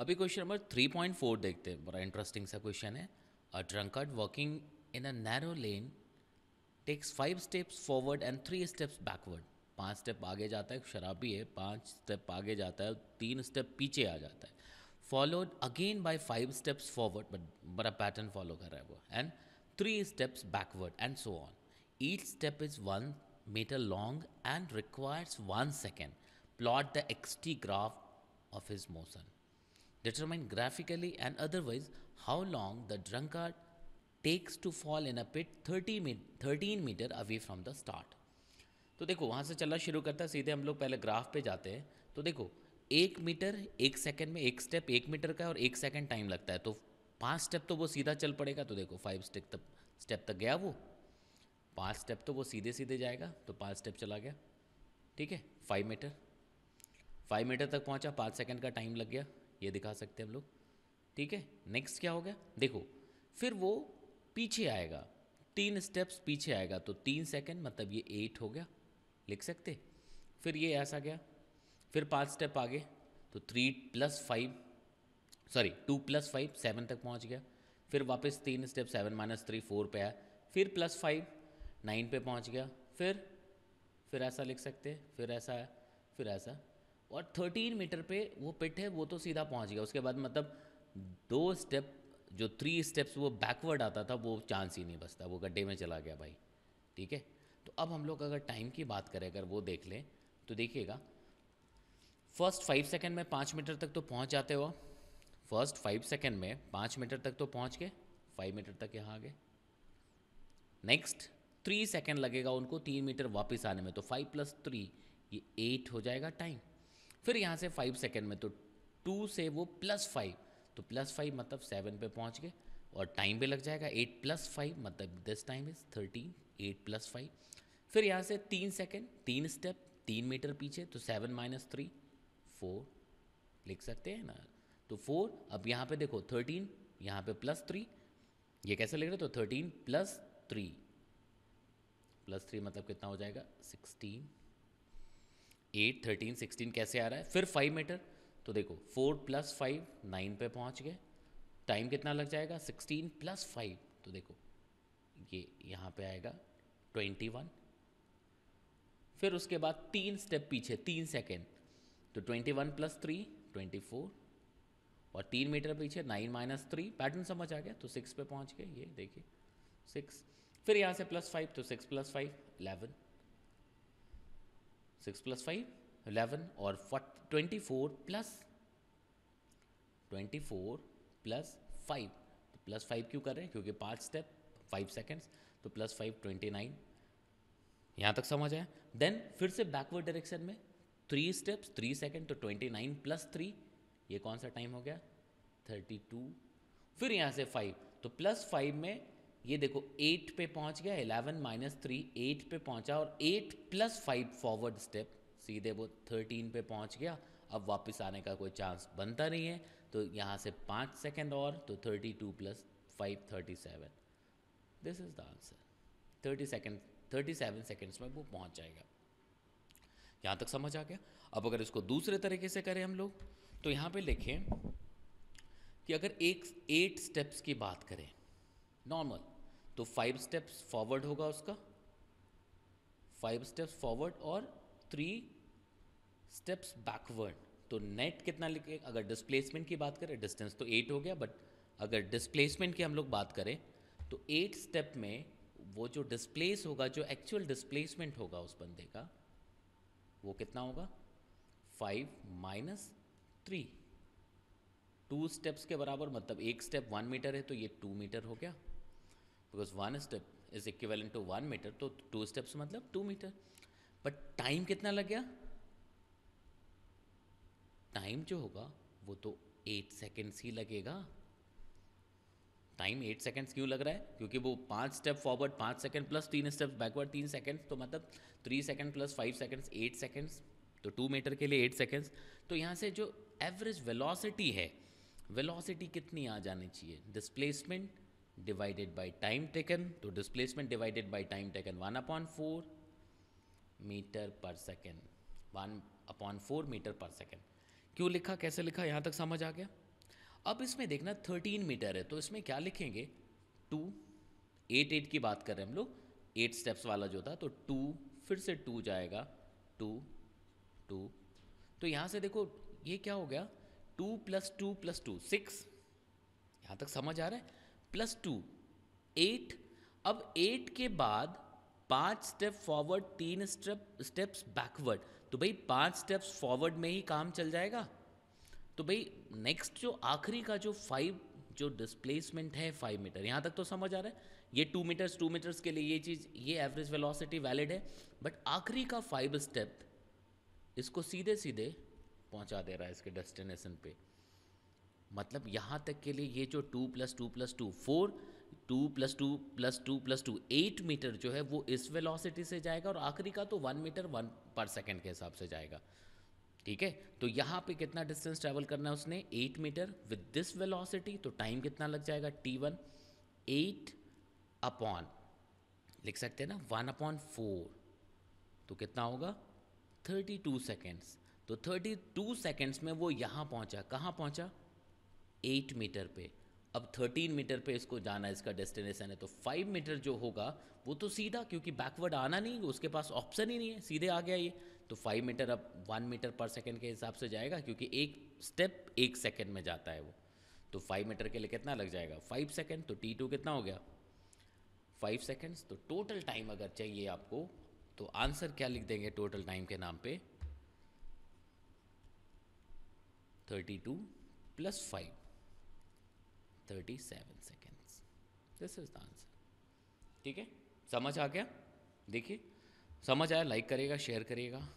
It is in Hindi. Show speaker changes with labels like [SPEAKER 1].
[SPEAKER 1] अभी question number three point four देखते हैं बड़ा इंटरेस्टिंग सा क्वेश्चन है a drunkard working in a narrow lane takes five steps forward and three steps backward पाँच स्टेप आगे जाता है शराबी है पाँच स्टेप आगे जाता है तीन स्टेप पीछे आ जाता है followed again by five steps forward but बड़ा पैटर्न फॉलो कर रहा है वो and three steps backward and so on each step is one metre long and requires one second plot the XT graph of his motion Determine graphically and otherwise how long the drunkard takes to fall in a pit thirty meet thirteen metre away from the start तो देखो वहाँ से चलना शुरू करता है सीधे हम लोग पहले ग्राफ पे जाते हैं तो देखो एक मीटर एक सेकंड में एक स्टेप एक मीटर का और एक सेकंड टाइम लगता है तो पांच स्टेप तो वो सीधा चल पड़ेगा तो देखो फाइव स्टेप तक स्टेप तक गया वो पांच स्टेप तो वो सीधे सीधे जाएगा तो पांच स्टेप चला गया ठीक है फाइव मीटर फाइव मीटर तक पहुँचा पाँच सेकेंड का टाइम लग गया ये दिखा सकते हैं हम लोग ठीक है नेक्स्ट क्या हो गया देखो फिर वो पीछे आएगा तीन स्टेप्स पीछे आएगा तो तीन सेकेंड मतलब ये एट हो गया लिख सकते फिर ये ऐसा गया फिर पाँच स्टेप आगे तो three plus five sorry two plus five seven तक पहुंच गया फिर वापस तीन step seven minus three four पे आया फिर प्लस फाइव नाइन पे पहुंच गया फिर फिर ऐसा लिख सकते फिर ऐसा है फिर ऐसा और 13 मीटर पे वो पिट है वो तो सीधा पहुंच गया उसके बाद मतलब दो स्टेप जो थ्री स्टेप्स वो बैकवर्ड आता था वो चांस ही नहीं बचता वो गड्ढे में चला गया भाई ठीक है तो अब हम लोग अगर टाइम की बात करें अगर वो देख लें तो देखिएगा फर्स्ट फाइव सेकेंड में पाँच मीटर तक तो पहुँच जाते हो फर्स्ट फाइव सेकेंड में पाँच मीटर तक तो पहुँच के फाइव मीटर तक यहाँ आ गए नेक्स्ट थ्री सेकेंड लगेगा उनको तीन मीटर वापस आने में तो फाइव प्लस थ्री ये एट हो जाएगा टाइम फिर यहाँ से फाइव सेकेंड में तो टू से वो प्लस फाइव तो प्लस फाइव मतलब सेवन पे पहुँच गए और टाइम भी लग जाएगा एट प्लस फाइव मतलब this time is thirteen eight plus five फिर यहाँ से तीन सेकेंड तीन स्टेप तीन मीटर पीछे तो सेवन माइनस थ्री फोर लिख सकते हैं ना तो फोर अब यहाँ पे देखो थर्टीन यहाँ पे प्लस थ्री ये कैसे लिख रहे तो thirteen plus three plus three मतलब कितना हो जाएगा सिक्सटीन एट थर्टीन सिक्सटीन कैसे आ रहा है फिर फाइव मीटर तो देखो फोर प्लस फाइव नाइन पे पहुंच गए टाइम कितना लग जाएगा सिक्सटीन प्लस फाइव तो देखो ये यहाँ पे आएगा ट्वेंटी वन फिर उसके बाद तीन स्टेप पीछे तीन सेकेंड तो twenty one plus three twenty four और तीन मीटर पीछे नाइन माइनस थ्री पैटर्न समझ आ गया तो सिक्स पे पहुंच गए ये देखिए सिक्स फिर यहाँ से प्लस फाइव तो six plus five eleven six plus five eleven और twenty four plus twenty four plus five तो प्लस फाइव क्यों कर रहे हैं क्योंकि पाँच स्टेप फाइव सेकेंड्स तो प्लस फाइव ट्वेंटी नाइन यहाँ तक समझ आया देन फिर से बैकवर्ड डायरेक्शन में थ्री स्टेप्स थ्री सेकेंड तो ट्वेंटी नाइन प्लस थ्री ये कौन सा टाइम हो गया थर्टी टू फिर यहाँ से फाइव तो प्लस फाइव में ये देखो एट पे पहुंच गया इलेवन माइनस थ्री एट पे पहुंचा और eight plus five forward step सीधे वो थर्टीन पे पहुंच गया अब वापस आने का कोई चांस बनता नहीं है तो यहाँ से पाँच सेकेंड और तो thirty two plus five thirty seven this is the answer thirty second thirty seven seconds में वो पहुँच जाएगा यहाँ तक समझ आ गया अब अगर इसको दूसरे तरीके से करें हम लोग तो यहाँ पे लिखें कि अगर एक एट स्टेप्स की बात करें नॉर्मल तो फाइव स्टेप्स फॉरवर्ड होगा उसका फाइव स्टेप्स फॉरवर्ड और थ्री स्टेप्स बैकवर्ड तो नेट कितना लिखे अगर डिस्प्लेसमेंट की बात करें डिस्टेंस तो एट हो गया बट अगर डिस्प्लेसमेंट की हम लोग बात करें तो एट स्टेप में वो जो डिस्प्लेस होगा जो एक्चुअल डिस्प्लेसमेंट होगा उस बंदे का वो कितना होगा five minus three two steps के बराबर मतलब एक स्टेप वन मीटर है तो ये टू मीटर हो गया because one step is equivalent to one metre तो टू स्टेप्स मतलब टू मीटर बट टाइम कितना लग गया टाइम जो होगा वो तो एट सेकेंड्स ही लगेगा टाइम एट सेकेंड्स क्यों लग रहा है क्योंकि वो पाँच स्टेप फॉरवर्ड पाँच सेकेंड प्लस तीन स्टेप बैकवर्ड तीन सेकेंड्स तो मतलब three second plus five seconds eight seconds तो टू मीटर के लिए एट सेकेंड्स तो यहाँ से जो एवरेज वेलोसिटी है वेलोसिटी कितनी आ जानी चाहिए displacement divided by time taken तो displacement divided by time taken one upon four metre per second one upon four metre per second क्यों लिखा कैसे लिखा यहाँ तक समझ आ गया अब इसमें देखना थर्टीन मीटर है तो इसमें क्या लिखेंगे टू एट एट की बात कर रहे हैं हम लोग एट स्टेप्स वाला जो था तो टू फिर से टू जाएगा टू टू तो यहाँ से देखो ये क्या हो गया two plus two plus two six यहाँ तक समझ आ रहा है प्लस टू एट अब एट के बाद पांच स्टेप फॉरवर्ड तीन स्टेप स्टेप्स बैकवर्ड तो भाई पांच स्टेप्स फॉरवर्ड में ही काम चल जाएगा तो भाई नेक्स्ट जो आखिरी का जो फाइव जो डिस्प्लेसमेंट है फाइव मीटर यहाँ तक तो समझ आ रहा है ये टू मीटर्स टू मीटर्स के लिए ये चीज़ ये एवरेज वेलोसिटी वैलिड है बट आखिरी का फाइव स्टेप इसको सीधे सीधे पहुँचा दे रहा है इसके डेस्टिनेशन पे मतलब यहाँ तक के लिए ये जो two plus two plus two four two plus two plus two plus two eight metre जो है वो इस वेलोसिटी से जाएगा और आखिरी का तो one metre one per second के हिसाब से जाएगा ठीक है तो यहाँ पे कितना डिस्टेंस ट्रैवल करना है उसने eight metre with this velocity तो टाइम कितना लग जाएगा टी वन एट अपॉन लिख सकते हैं ना वन अपॉन फोर तो कितना होगा थर्टी टू सेकेंड्स तो थर्टी टू सेकेंड्स में वो यहाँ पहुँचा कहाँ पहुँचा एट मीटर पे अब थर्टीन मीटर पे इसको जाना है इसका डेस्टिनेशन है तो फाइव मीटर जो होगा वो तो सीधा क्योंकि बैकवर्ड आना नहीं उसके पास ऑप्शन ही नहीं है सीधे आ गया ये तो फाइव मीटर अब वन मीटर पर सेकेंड के हिसाब से जाएगा क्योंकि एक स्टेप एक सेकेंड में जाता है वो तो फाइव मीटर के लिए कितना लग जाएगा फाइव सेकेंड तो टी टू कितना हो गया फाइव सेकेंड्स तो टोटल टाइम अगर चाहिए आपको तो आंसर क्या लिख देंगे टोटल टाइम के नाम पे two plus five thirty seven seconds this is the answer ठीक है समझ आ गया देखिए समझ आया लाइक करेगा शेयर करेगा